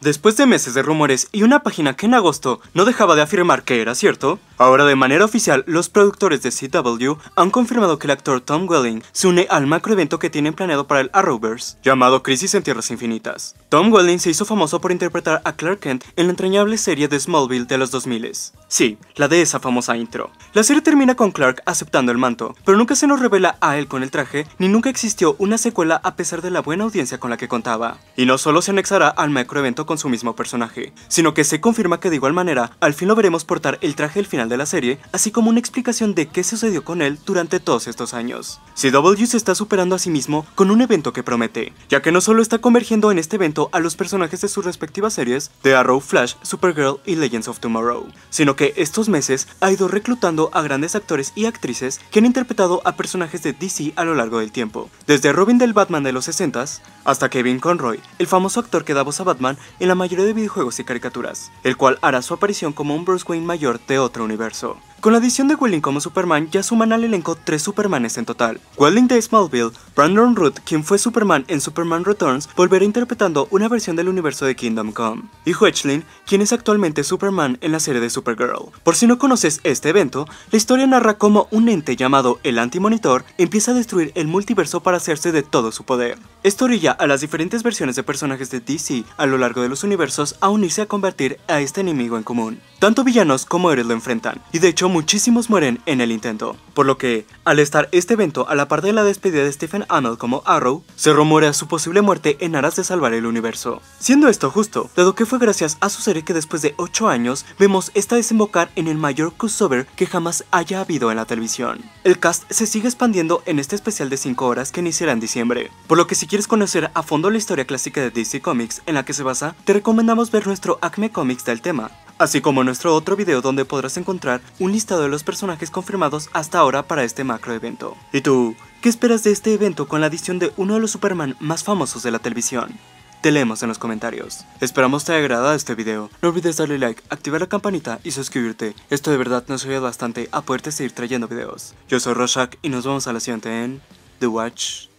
Después de meses de rumores y una página que en agosto no dejaba de afirmar que era cierto, Ahora de manera oficial, los productores de CW han confirmado que el actor Tom Welling se une al macroevento que tienen planeado para el Arrowverse, llamado Crisis en Tierras Infinitas. Tom Welling se hizo famoso por interpretar a Clark Kent en la entrañable serie de Smallville de los 2000. Sí, la de esa famosa intro. La serie termina con Clark aceptando el manto, pero nunca se nos revela a él con el traje, ni nunca existió una secuela a pesar de la buena audiencia con la que contaba. Y no solo se anexará al macroevento con su mismo personaje, sino que se confirma que de igual manera, al fin lo veremos portar el traje al final de la serie, así como una explicación de qué sucedió con él durante todos estos años. CW se está superando a sí mismo con un evento que promete, ya que no solo está convergiendo en este evento a los personajes de sus respectivas series, The Arrow, Flash, Supergirl y Legends of Tomorrow, sino que estos meses ha ido reclutando a grandes actores y actrices que han interpretado a personajes de DC a lo largo del tiempo, desde Robin del Batman de los 60 hasta Kevin Conroy, el famoso actor que da voz a Batman en la mayoría de videojuegos y caricaturas, el cual hará su aparición como un Bruce Wayne mayor de otro universo universo con la adición de Wheeling como Superman, ya suman al elenco tres Supermanes en total. Welling de Smallville, Brandon Root, quien fue Superman en Superman Returns, volverá interpretando una versión del universo de Kingdom Come, y Hoechlin, quien es actualmente Superman en la serie de Supergirl. Por si no conoces este evento, la historia narra cómo un ente llamado el Antimonitor empieza a destruir el multiverso para hacerse de todo su poder. Esto orilla a las diferentes versiones de personajes de DC a lo largo de los universos a unirse a convertir a este enemigo en común. Tanto villanos como héroes lo enfrentan, y de hecho muchísimos mueren en el intento, por lo que, al estar este evento a la par de la despedida de Stephen Amell como Arrow, se rumorea su posible muerte en aras de salvar el universo. Siendo esto justo, dado que fue gracias a su serie que después de 8 años vemos esta desembocar en el mayor crossover que jamás haya habido en la televisión. El cast se sigue expandiendo en este especial de 5 horas que iniciará en diciembre, por lo que si quieres conocer a fondo la historia clásica de DC Comics en la que se basa, te recomendamos ver nuestro Acme Comics del tema, así como nuestro otro video donde podrás encontrar un listado de los personajes confirmados hasta ahora para este macro evento. ¿Y tú? ¿Qué esperas de este evento con la adición de uno de los Superman más famosos de la televisión? Te leemos en los comentarios. Esperamos te haya agradado este video. No olvides darle like, activar la campanita y suscribirte. Esto de verdad nos ayuda bastante a poderte seguir trayendo videos. Yo soy Roshak y nos vemos a la siguiente en The Watch